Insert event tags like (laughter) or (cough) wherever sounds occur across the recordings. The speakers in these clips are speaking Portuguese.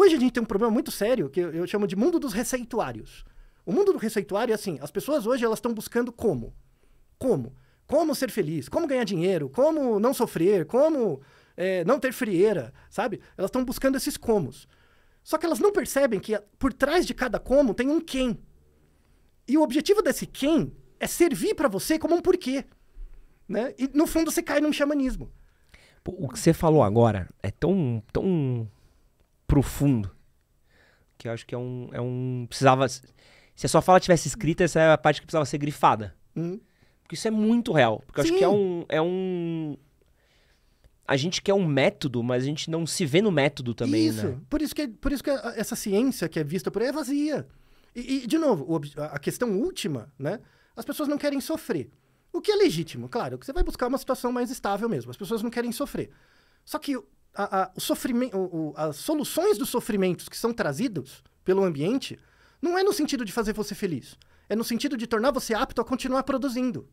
Hoje a gente tem um problema muito sério que eu, chamo de mundo dos receituários. O mundo do receituário é assim, as pessoas hoje elas estão buscando como? Como? Como ser feliz? Como ganhar dinheiro? Como não sofrer? Como é, não ter frieira? Sabe? Elas estão buscando esses comos. Só que elas não percebem que por trás de cada como tem um quem. E o objetivo desse quem é servir para você como um porquê. Né? E no fundo você cai num xamanismo. O que você falou agora é tão, tão profundo. Que eu acho que é um. É um precisava. Se a sua fala tivesse escrita, essa é a parte que precisava ser grifada. Hum. Porque isso é muito real. Porque eu acho que é um. É um a gente quer um método, mas a gente não se vê no método também, isso. né? Por isso que, é, por isso que é, essa ciência que é vista por aí é vazia. E, e de novo, a questão última, né? As pessoas não querem sofrer. O que é legítimo, claro, que você vai buscar uma situação mais estável mesmo. As pessoas não querem sofrer. Só que a, a, o sofrimento, o, as soluções dos sofrimentos que são trazidos pelo ambiente não é no sentido de fazer você feliz. É no sentido de tornar você apto a continuar produzindo.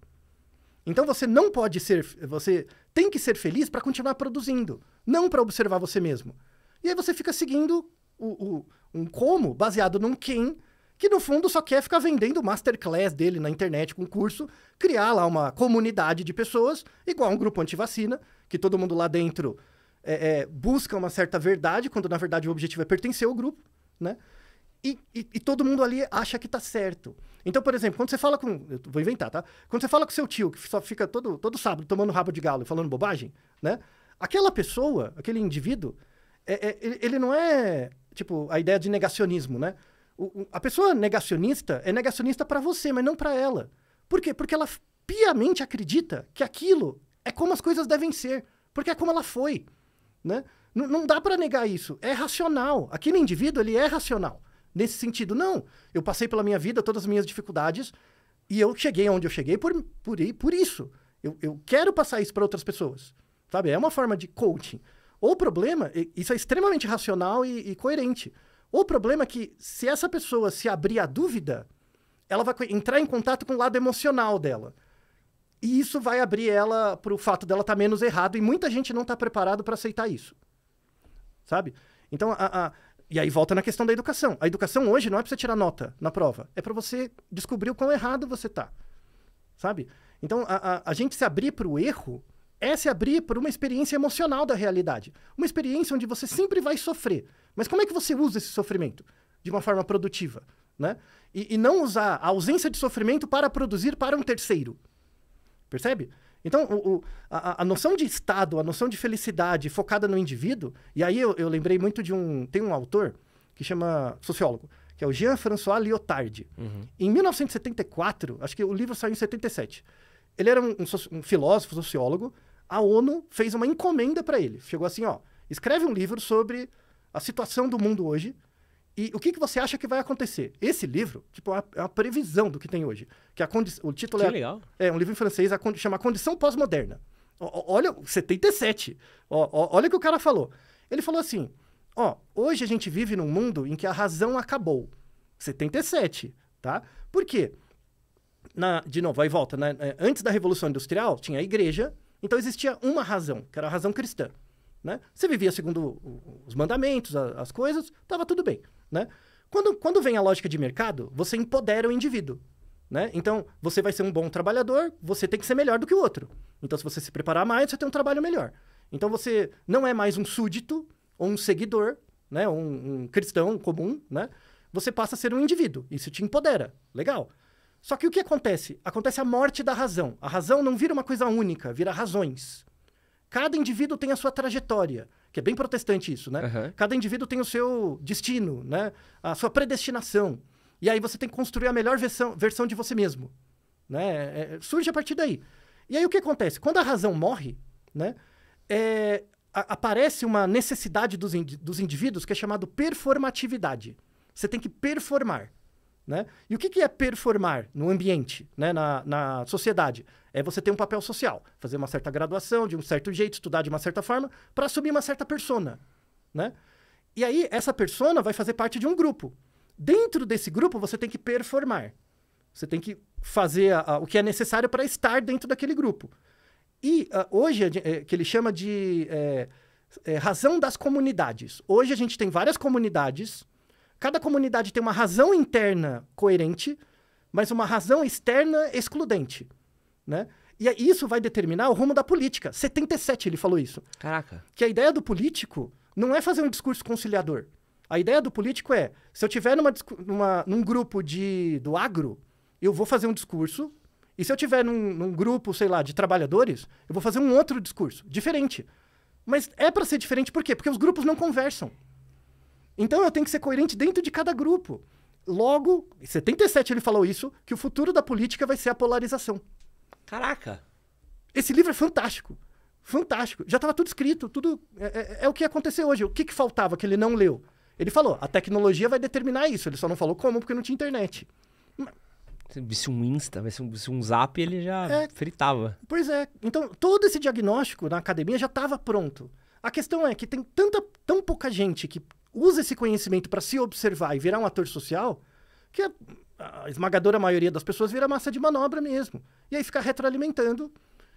Então você não pode ser, você tem que ser feliz para continuar produzindo, não para observar você mesmo. E aí você fica seguindo o, o, um como baseado num quem, que no fundo só quer ficar vendendo masterclass dele na internet com curso, criar lá uma comunidade de pessoas, igual um grupo antivacina, que todo mundo lá dentro é, é, busca uma certa verdade, quando na verdade o objetivo é pertencer ao grupo, né? E, e, e, todo mundo ali acha que tá certo. Então, por exemplo, quando você fala com. Eu vou inventar, tá? Quando você fala com seu tio, que só fica todo, todo sábado tomando rabo de galo e falando bobagem, né? Aquela pessoa, aquele indivíduo, é, é, ele, ele não é. Tipo, a ideia de negacionismo, né? O, a pessoa negacionista é negacionista para você, mas não para ela. Por quê? Porque ela piamente acredita que aquilo é como as coisas devem ser. Porque é como ela foi. Né? N não dá para negar isso. É racional. Aquele indivíduo, ele é racional. Nesse sentido, não. Eu passei pela minha vida, todas as minhas dificuldades, e eu cheguei onde eu cheguei por, por, por isso. Eu, eu quero passar isso para outras pessoas. Sabe? É uma forma de coaching. O problema, isso é extremamente racional e, e coerente. O problema é que se essa pessoa se abrir à dúvida, ela vai entrar em contato com o lado emocional dela. E isso vai abrir ela para o fato dela estar tá menos errado e muita gente não está preparado para aceitar isso. Sabe? Então, a, a, e aí volta na questão da educação. A educação hoje não é para você tirar nota na prova, é para você descobrir o quão errado você está. Sabe? Então, a, a, a gente se abrir para o erro é se abrir para uma experiência emocional da realidade. Uma experiência onde você sempre vai sofrer. Mas como é que você usa esse sofrimento? De uma forma produtiva, né? E, e não usar a ausência de sofrimento para produzir para um terceiro. Percebe? Então, o, o, a, a, noção de estado, a noção de felicidade focada no indivíduo, e aí eu, eu, lembrei muito de um. Tem um autor que chama. sociólogo, que é o Jean-François Lyotard. Uhum. Em 1974, acho que o livro saiu em 77. Ele era um, um, um filósofo, sociólogo. A ONU fez uma encomenda para ele. Chegou assim: ó, escreve um livro sobre a situação do mundo hoje e o que, que você acha que vai acontecer? Esse livro tipo, é uma é previsão do que tem hoje. Que a condi... O título que é, legal. é um livro em francês, a condi... chama Condição Pós-Moderna. Olha, 77. Ó, ó, olha o que o cara falou. Ele falou assim: ó, hoje a gente vive num mundo em que a razão acabou. 77, tá? Por quê? Na, de novo, aí volta. Né? É, antes da Revolução Industrial, tinha a igreja, então existia uma razão, que era a razão cristã. Né? Você vivia segundo os mandamentos, as coisas, estava tudo bem né? Quando, quando vem a lógica de mercado, você empodera o indivíduo. Né? Então, você vai ser um bom trabalhador, você tem que ser melhor do que o outro. Então, se você se preparar mais, você tem um trabalho melhor. Então, você não é mais um súdito ou um seguidor, né? um, um cristão comum, né? Você passa a ser um indivíduo. Isso te empodera. Legal. Só que o que acontece? Acontece a morte da razão. A razão não vira uma coisa única, vira razões. Cada indivíduo tem a sua trajetória que é bem protestante isso, né? Uhum. Cada indivíduo tem o seu destino, né? A sua predestinação. E aí você tem que construir a melhor versão, versão de você mesmo, né? É, é surge a partir daí. E aí o que acontece? Quando a razão morre, né? É, a, aparece uma necessidade dos, dos indivíduos que é chamado performatividade. Você tem que performar. Né? E o que, que é performar no ambiente, né? na, na sociedade? É você ter um papel social, fazer uma certa graduação, de um certo jeito, estudar de uma certa forma, para assumir uma certa persona. Né? E aí, essa persona vai fazer parte de um grupo. Dentro desse grupo, você tem que performar. Você tem que fazer a, a, o que é necessário para estar dentro daquele grupo. E ah, a, hoje, eh, é, que ele chama de é, é, razão das comunidades. Hoje a gente tem várias comunidades Cada comunidade tem uma razão interna coerente, mas uma razão externa excludente, né? E isso vai determinar o rumo da política. 77 ele falou isso. Caraca. Que a ideia do político não é fazer um discurso conciliador. A ideia do político é, se eu tiver numa, numa, num grupo de, do agro, eu vou fazer um discurso, e se eu tiver num, num grupo, sei lá, de trabalhadores, eu vou fazer um outro discurso, diferente. Mas é para ser diferente por quê? Porque os grupos não conversam. Então eu tenho que ser coerente dentro de cada grupo. Logo, em 77 ele falou isso, que o futuro da política vai ser a polarização. Caraca! Esse livro é fantástico. Fantástico. Já estava tudo escrito, tudo. É, é, é, o que aconteceu hoje. O que, que faltava que ele não leu? Ele falou: a tecnologia vai determinar isso. Ele só não falou como, porque não tinha internet. Se um Insta, se um Zap, ele já é, fritava. Pois é. Então, todo esse diagnóstico na academia já estava pronto. A questão é que tem tanta, tão pouca gente que usa esse conhecimento para se observar e virar um ator social, que a, a esmagadora maioria das pessoas vira massa de manobra mesmo. E aí fica retroalimentando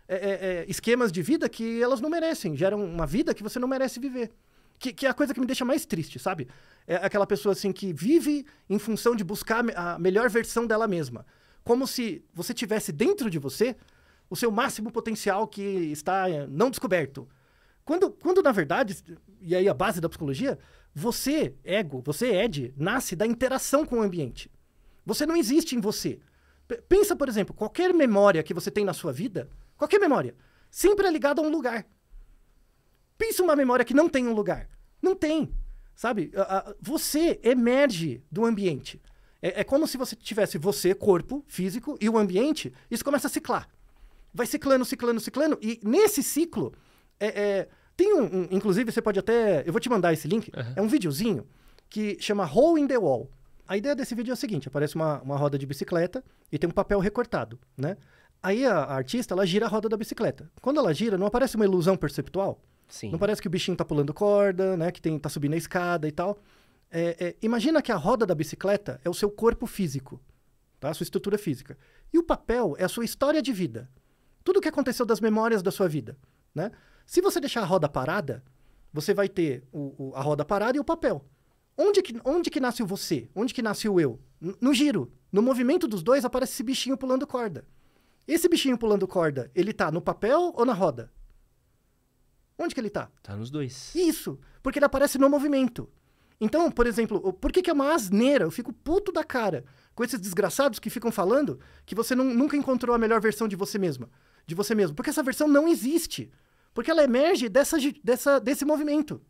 é, é, é, esquemas de vida que elas não merecem, geram uma vida que você não merece viver. Que, que, é a coisa que me deixa mais triste, sabe? É aquela pessoa assim que vive em função de buscar a melhor versão dela mesma. Como se você tivesse dentro de você o seu máximo potencial que está eh, não descoberto. Quando, quando na verdade, e aí a base da psicologia, você, ego, você, Ed, nasce da interação com o ambiente. Você não existe em você. P pensa, por exemplo, qualquer memória que você tem na sua vida, qualquer memória, sempre é ligada a um lugar. Pensa uma memória que não tem um lugar. Não tem. Sabe? A, a, você emerge do ambiente. É, é como se você tivesse você, corpo físico, e o ambiente. Isso começa a ciclar. Vai ciclando, ciclando, ciclando. E nesse ciclo, é, é tem um, um, Inclusive, você pode até. Eu vou te mandar esse link. Uhum. É um videozinho que chama Hole in the Wall. A ideia desse vídeo é o seguinte: aparece uma, uma roda de bicicleta e tem um papel recortado, né? Aí a, a artista ela gira a roda da bicicleta. Quando ela gira, não aparece uma ilusão perceptual? Sim. Não parece que o bichinho tá pulando corda, né? Que tem, tá subindo a escada e tal. É, é, imagina que a roda da bicicleta é o seu corpo físico, tá? A sua estrutura física. E o papel é a sua história de vida. Tudo o que aconteceu das memórias da sua vida, né? Se você deixar a roda parada, você vai ter o, o, a roda parada e o papel. Onde que, onde que nasce o você? Onde que nasce o eu? no giro. No movimento dos dois aparece esse bichinho pulando corda. Esse bichinho pulando corda, ele tá no papel ou na roda? Onde que ele tá? Tá nos dois. Isso, porque ele aparece no movimento. Então, por exemplo, por que, que é uma asneira? Eu fico puto da cara com esses desgraçados que ficam falando que você não, nunca encontrou a melhor versão de você mesma. De você mesmo. Porque essa versão não existe. Porque ela emerge dessa, dessa, desse movimento.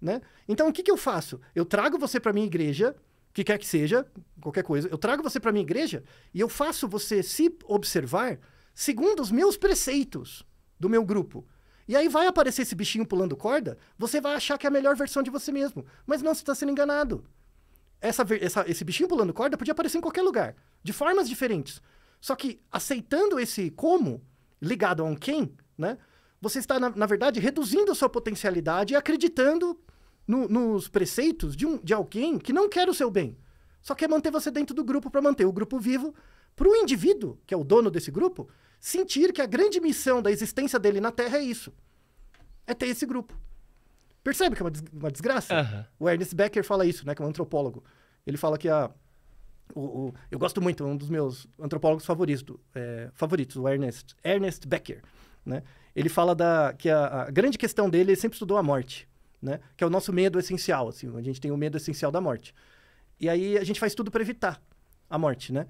Né? Então, o que, que eu faço? Eu trago você para minha igreja, que quer que seja, qualquer coisa. Eu trago você para minha igreja e eu faço você se observar segundo os meus preceitos do meu grupo. E aí vai aparecer esse bichinho pulando corda, você vai achar que é a melhor versão de você mesmo. Mas não, você está sendo enganado. Essa, essa, esse bichinho pulando corda podia aparecer em qualquer lugar, de formas diferentes. Só que aceitando esse como, ligado a um quem, né? Você está, na, na verdade, reduzindo a sua potencialidade e acreditando no, nos preceitos de, um, de alguém que não quer o seu bem. Só quer manter você dentro do grupo para manter o grupo vivo, para o indivíduo, que é o dono desse grupo, sentir que a grande missão da existência dele na Terra é isso. É ter esse grupo. Percebe que é uma, des uma desgraça? Uhum. O Ernest Becker fala isso, né? Que é um antropólogo. Ele fala que a. O, o eu gosto muito, é um dos meus antropólogos favoritos, é, favoritos o Ernest, Ernest Becker. Né? Ele fala da, que a, a, grande questão dele, ele sempre estudou a morte, né? que é o nosso medo essencial. Assim, a gente tem o medo essencial da morte. E aí a gente faz tudo para evitar a morte. Né?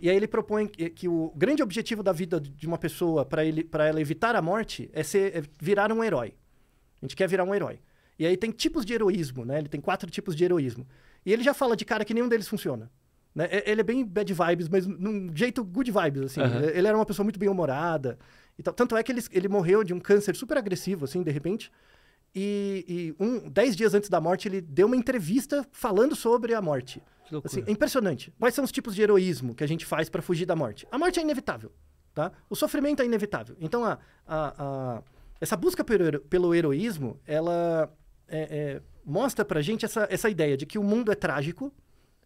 E aí ele propõe que, que, o grande objetivo da vida de uma pessoa para ela evitar a morte é, ser, é virar um herói. A gente quer virar um herói. E aí tem tipos de heroísmo, né? Ele tem quatro tipos de heroísmo. E ele já fala de cara que nenhum deles funciona. Né? Ele é bem bad vibes, mas num jeito good vibes, assim. Uhum. Ele era uma pessoa muito bem-humorada. Então, tanto é que ele, ele morreu de um câncer super agressivo, assim, de repente. E, e um, dez dias antes da morte, ele deu uma entrevista falando sobre a morte. Assim, é impressionante. Quais são os tipos de heroísmo que a gente faz para fugir da morte? A morte é inevitável, tá? O sofrimento é inevitável. Então, a, a, a essa busca pelo, pelo heroísmo, ela é, é, mostra pra gente essa, essa ideia de que o mundo é trágico.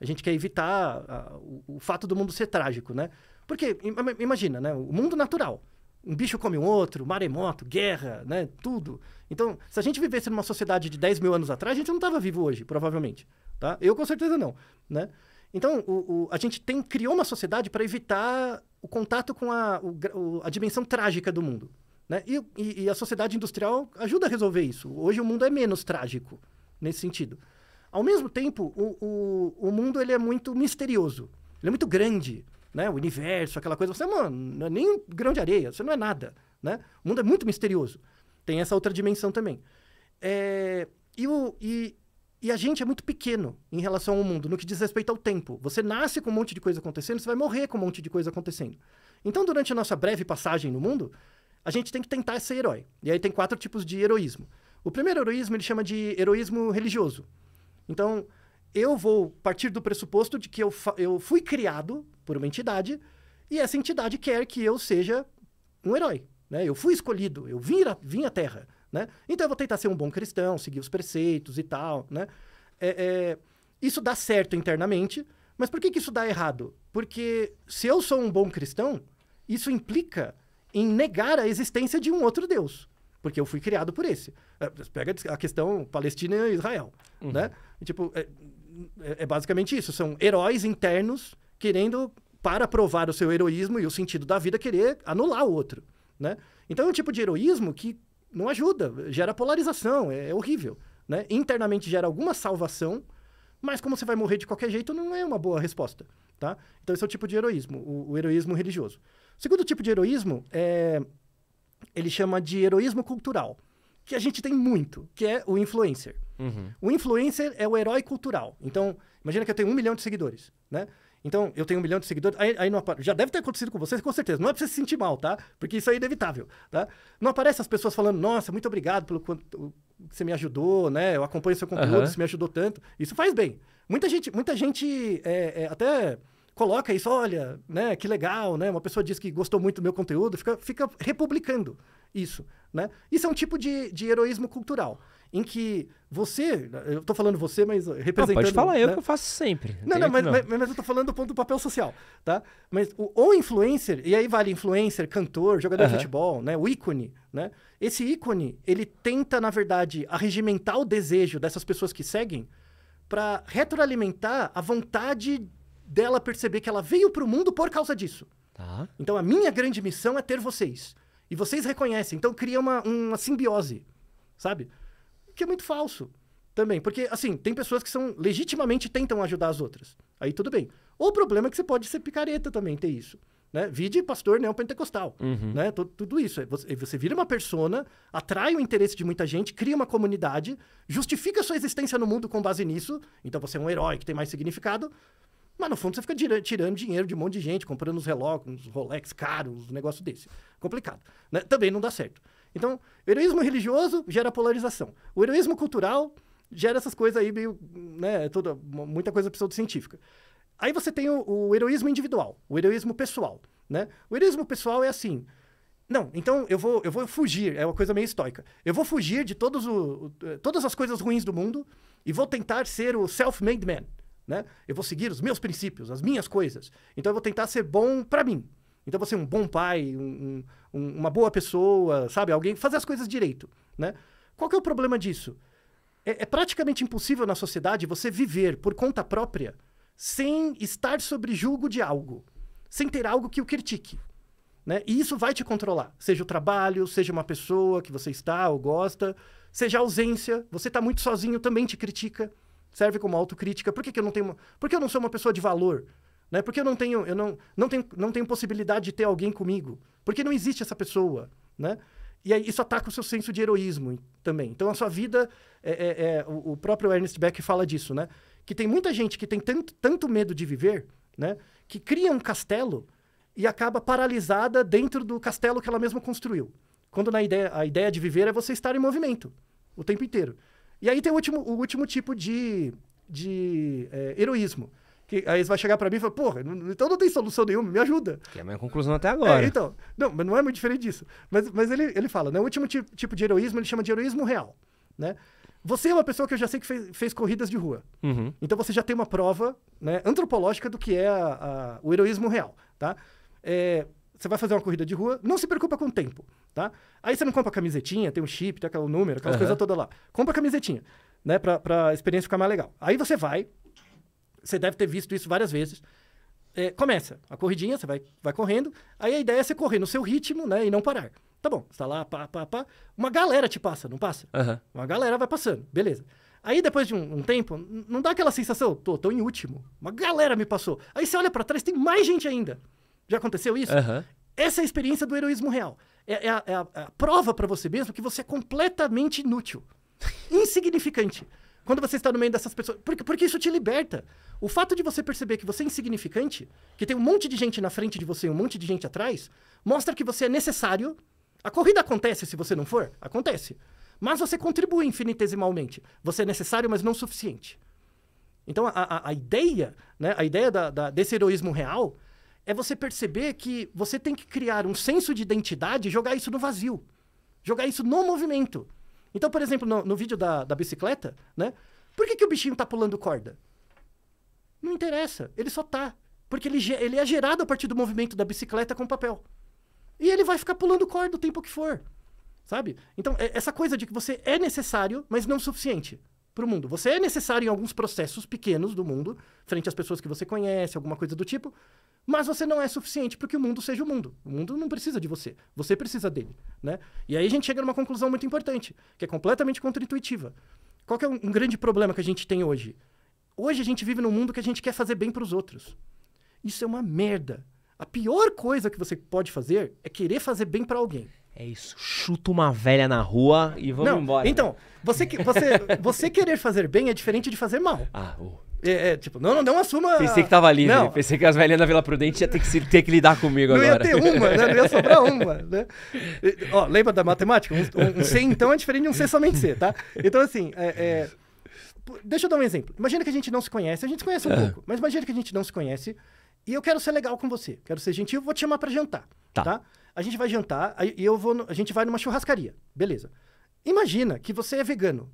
A gente quer evitar a, o, o fato do mundo ser trágico, né? Porque, imagina, né? O mundo natural um bicho come um outro, maremoto, guerra, né? Tudo. Então, se a gente vivesse numa sociedade de 10 mil anos atrás, a gente não estava vivo hoje, provavelmente. Tá? Eu com certeza não, né? Então, o, o, a gente tem, criou uma sociedade para evitar o contato com a, o, a dimensão trágica do mundo. Né? E, e, e, a sociedade industrial ajuda a resolver isso. Hoje o mundo é menos trágico nesse sentido. Ao mesmo tempo, o, o, o mundo ele é muito misterioso, ele é muito grande né, o universo, aquela coisa. Você, mano, não é nem um grão de areia, você não é nada, né? O mundo é muito misterioso. Tem essa outra dimensão também. É, e, o, e, e a gente é muito pequeno em relação ao mundo, no que diz respeito ao tempo. Você nasce com um monte de coisa acontecendo, você vai morrer com um monte de coisa acontecendo. Então, durante a nossa breve passagem no mundo, a gente tem que tentar ser herói. E aí tem quatro tipos de heroísmo. O primeiro heroísmo ele chama de heroísmo religioso. Então, eu vou partir do pressuposto de que eu, eu fui criado por uma entidade e essa entidade quer que eu seja um herói. Né? Eu fui escolhido, eu vim, a, vim à Terra. Né? Então eu vou tentar ser um bom cristão, seguir os preceitos e tal. Né? É, é, isso dá certo internamente, mas por que, que isso dá errado? Porque se eu sou um bom cristão, isso implica em negar a existência de um outro Deus porque eu fui criado por esse. É, pega a questão Palestina e Israel, uhum. né? Tipo, é, é, é basicamente isso. São heróis internos querendo, para provar o seu heroísmo e o sentido da vida, querer anular o outro, né? Então é um tipo de heroísmo que não ajuda, gera polarização, é, é horrível, né? Internamente gera alguma salvação, mas como você vai morrer de qualquer jeito, não é uma boa resposta, tá? Então esse é o tipo de heroísmo, o, o heroísmo religioso. O segundo tipo de heroísmo é... Ele chama de heroísmo cultural, que a gente tem muito, que é o influencer. Uhum. O influencer é o herói cultural. Então, imagina que eu tenho um milhão de seguidores, né? Então, eu tenho um milhão de seguidores, aí, aí não já deve ter acontecido com vocês, com certeza. Não é pra você se sentir mal, tá? Porque isso é inevitável, tá? Não aparece as pessoas falando, nossa, muito obrigado pelo quanto você me ajudou, né? Eu acompanho seu conteúdo, uhum. você me ajudou tanto. Isso faz bem. Muita gente, muita gente é, é, até coloca isso, olha, né? Que legal, né? Uma pessoa diz que gostou muito do meu conteúdo, fica, fica republicando isso, né? Isso é um tipo de, de heroísmo cultural em que você, eu estou falando você, mas representando... Ah, pode falar eu né? que eu faço sempre. Não, não, mas, não. Mas, mas, eu estou falando do ponto do papel social, tá? Mas o, o influencer, e aí vale influencer, cantor, jogador uhum. de futebol, né? O ícone, né? Esse ícone, ele tenta, na verdade, arregimentar o desejo dessas pessoas que seguem para retroalimentar a vontade dela perceber que ela veio para o mundo por causa disso. Tá. Então, a minha grande missão é ter vocês. E vocês reconhecem. Então, cria uma, uma simbiose, sabe? que é muito falso também. Porque, assim, tem pessoas que são legitimamente tentam ajudar as outras. Aí tudo bem. O problema é que você pode ser picareta também, ter isso. Né? Vide pastor neopentecostal. Uhum. Né? Tudo, tudo isso. É, você, você vira uma persona, atrai o interesse de muita gente, cria uma comunidade, justifica sua existência no mundo com base nisso. Então você é um herói que tem mais significado. Mas no fundo você fica tirando dinheiro de um monte de gente, comprando uns relógios, uns Rolex caros, um negócio desse. Complicado. Né? Também não dá certo. Então, o heroísmo religioso gera polarização. O heroísmo cultural gera essas coisas aí meio, né, toda, muita coisa pseudocientífica. Aí você tem o, o, heroísmo individual, o heroísmo pessoal, né? O heroísmo pessoal é assim, não, então eu vou, eu vou fugir, é uma coisa meio estoica. Eu vou fugir de todos o, todas as coisas ruins do mundo e vou tentar ser o self-made man, né? Eu vou seguir os meus princípios, as minhas coisas. Então eu vou tentar ser bom para mim. Então você é um bom pai, um, um, uma boa pessoa, sabe? Alguém fazer as coisas direito, né? Qual que é o problema disso? É, é praticamente impossível na sociedade você viver por conta própria sem estar sobre julgo de algo, sem ter algo que o critique. Né? E isso vai te controlar, seja o trabalho, seja uma pessoa que você está ou gosta, seja a ausência, você está muito sozinho também te critica, serve como autocrítica. Por que, que eu não tenho, uma... por que eu não sou uma pessoa de valor? né? Porque eu não tenho, eu não, não tenho, não tenho possibilidade de ter alguém comigo, porque não existe essa pessoa, né? E aí isso ataca o seu senso de heroísmo também. Então a sua vida, é, é, é o, próprio Ernest Beck fala disso, né? Que tem muita gente que tem tanto, tanto medo de viver, né? Que cria um castelo e acaba paralisada dentro do castelo que ela mesma construiu. Quando na ideia, a ideia de viver é você estar em movimento o tempo inteiro. E aí tem o último, o último tipo de, de é, heroísmo, que, aí você vai chegar para mim e falar, porra, não, então não tem solução nenhuma, me ajuda. Que é a minha conclusão até agora. É, então, não, mas não é muito diferente disso. Mas, mas ele, ele fala, né? O último tipo, de heroísmo ele chama de heroísmo real, né? Você é uma pessoa que eu já sei que fez, fez corridas de rua. Uhum. Então você já tem uma prova né, antropológica do que é a, a, o heroísmo real, tá? É, você vai fazer uma corrida de rua, não se preocupa com o tempo, tá? Aí você não compra camisetinha, tem um chip, tem aquele número, aquela uhum. coisa toda lá. Compra camisetinha, né? Pra, pra experiência ficar mais legal. Aí você vai, você deve ter visto isso várias vezes. É, começa a corridinha, você vai, vai correndo. Aí a ideia é você correr no seu ritmo, né? E não parar. Tá bom, você tá lá, pá, pá, pá. Uma galera te passa, não passa? Uhum. Uma galera vai passando, beleza. Aí depois de um, um, tempo, não dá aquela sensação, tô, tô em último. Uma galera me passou. Aí você olha para trás, tem mais gente ainda. Já aconteceu isso? Uhum. Essa é a experiência do heroísmo real. É, é, a, é a, é a prova para você mesmo que você é completamente inútil, (laughs) insignificante. Quando você está no meio dessas pessoas. Porque, porque isso te liberta. O fato de você perceber que você é insignificante, que tem um monte de gente na frente de você um monte de gente atrás, mostra que você é necessário. A corrida acontece se você não for? Acontece. Mas você contribui infinitesimalmente. Você é necessário, mas não suficiente. Então, a, a, a ideia, né, a ideia da, da, desse heroísmo real é você perceber que você tem que criar um senso de identidade e jogar isso no vazio. Jogar isso no movimento. Então, por exemplo, no, no vídeo da, da bicicleta, né? Por que, que o bichinho tá pulando corda? Não interessa, ele só tá. Porque ele, ele é gerado a partir do movimento da bicicleta com papel. E ele vai ficar pulando corda o tempo que for. Sabe? Então, é, essa coisa de que você é necessário, mas não suficiente para o mundo. Você é necessário em alguns processos pequenos do mundo, frente às pessoas que você conhece, alguma coisa do tipo, mas você não é suficiente para que o mundo seja o mundo. O mundo não precisa de você. Você precisa dele, né? E aí a gente chega numa conclusão muito importante, que é completamente contraintuitiva. Qual é um grande problema que a gente tem hoje? Hoje a gente vive num mundo que a gente quer fazer bem para os outros. Isso é uma merda. A pior coisa que você pode fazer é querer fazer bem para alguém. É isso. Chuta uma velha na rua e vamos não, embora. Então, né? você, você, (laughs) você querer fazer bem é diferente de fazer mal. Ah, oh, é, é, tipo, não, não, não assuma. Pensei que tava livre. Não. Pensei que as velhinhas da Vila Prudente ia ter que, ter que lidar comigo não agora. Não ia ter uma, né? Não ia sobrar (laughs) uma, né? E, ó, lembra da matemática? Um, um, C, então, é diferente de um C somente C, tá? Então, assim, é, é deixa eu dar um exemplo. Imagina que a gente não se conhece. A gente se conhece um pouco, mas imagina que a gente não se conhece e eu quero ser legal com você. Quero ser gentil, vou te chamar para jantar, tá. tá? A gente vai jantar e eu vou... No, a gente vai numa churrascaria. Beleza. Imagina que você é vegano.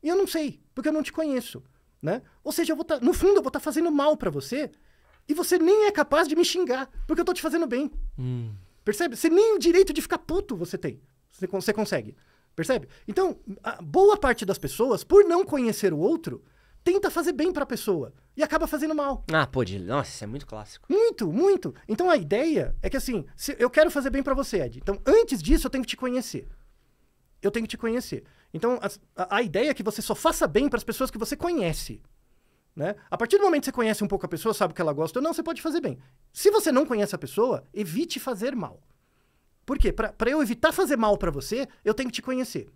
E eu não sei, porque eu não te conheço né? Ou seja, tá, no fundo eu vou estar tá fazendo mal para você e você nem é capaz de me xingar, porque eu tô te fazendo bem. Hum. Percebe? Você nem o direito de ficar puto você tem. Você, você consegue. Percebe? Então, boa parte das pessoas, por não conhecer o outro, tenta fazer bem para a pessoa e acaba fazendo mal. Ah, pô, de... nossa, isso é muito clássico. Muito, muito. Então a ideia é que assim, eu quero fazer bem para você, Ed. Então, antes disso, eu tenho que te conhecer. Eu tenho que te conhecer. Então, a, a ideia é que você só faça bem para as pessoas que você conhece. Né? A partir do momento que você conhece um pouco a pessoa, sabe o que ela gosta ou não, você pode fazer bem. Se você não conhece a pessoa, evite fazer mal. Por quê? Para eu evitar fazer mal para você, eu tenho que te conhecer.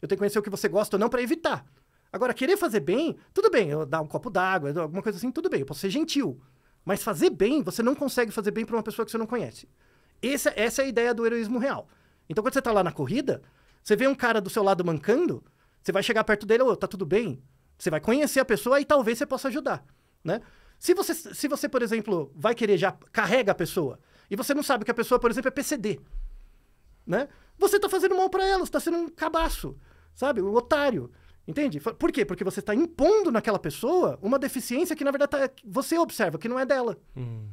Eu tenho que conhecer o que você gosta ou não para evitar. Agora, querer fazer bem, tudo bem, eu dar um copo d'água, alguma coisa assim, tudo bem, eu posso ser gentil. Mas fazer bem, você não consegue fazer bem para uma pessoa que você não conhece. Essa, é, essa é a ideia do heroísmo real. Então, quando você está lá na corrida, você vê um cara do seu lado mancando, você vai chegar perto dele, ô, oh, tá tudo bem? Você vai conhecer a pessoa e talvez você possa ajudar, né? Se você, se você, por exemplo, vai querer já carrega a pessoa e você não sabe que a pessoa, por exemplo, é PCD, né? Você tá fazendo mal para ela, você tá sendo um cabaço, sabe? Um otário. Entende? Por quê? Porque você está impondo naquela pessoa uma deficiência que, na verdade, tá, você observa, que não é dela. Hum.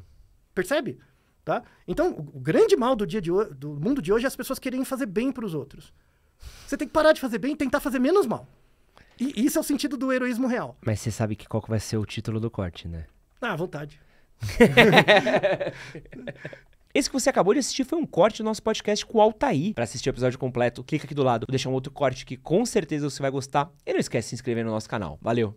Percebe? Tá? Então, o, grande mal do, dia de, do mundo de hoje é as pessoas quererem fazer bem para os outros. Você tem que parar de fazer bem e tentar fazer menos mal. E isso é o sentido do heroísmo real. Mas você sabe que qual que vai ser o título do corte, né? Ah, à vontade. (laughs) Esse que você acabou de assistir foi um corte do nosso podcast com o Altair. Para assistir o episódio completo, clica aqui do lado, vou deixar um outro corte que com certeza você vai gostar. E não esquece de se inscrever no nosso canal. Valeu!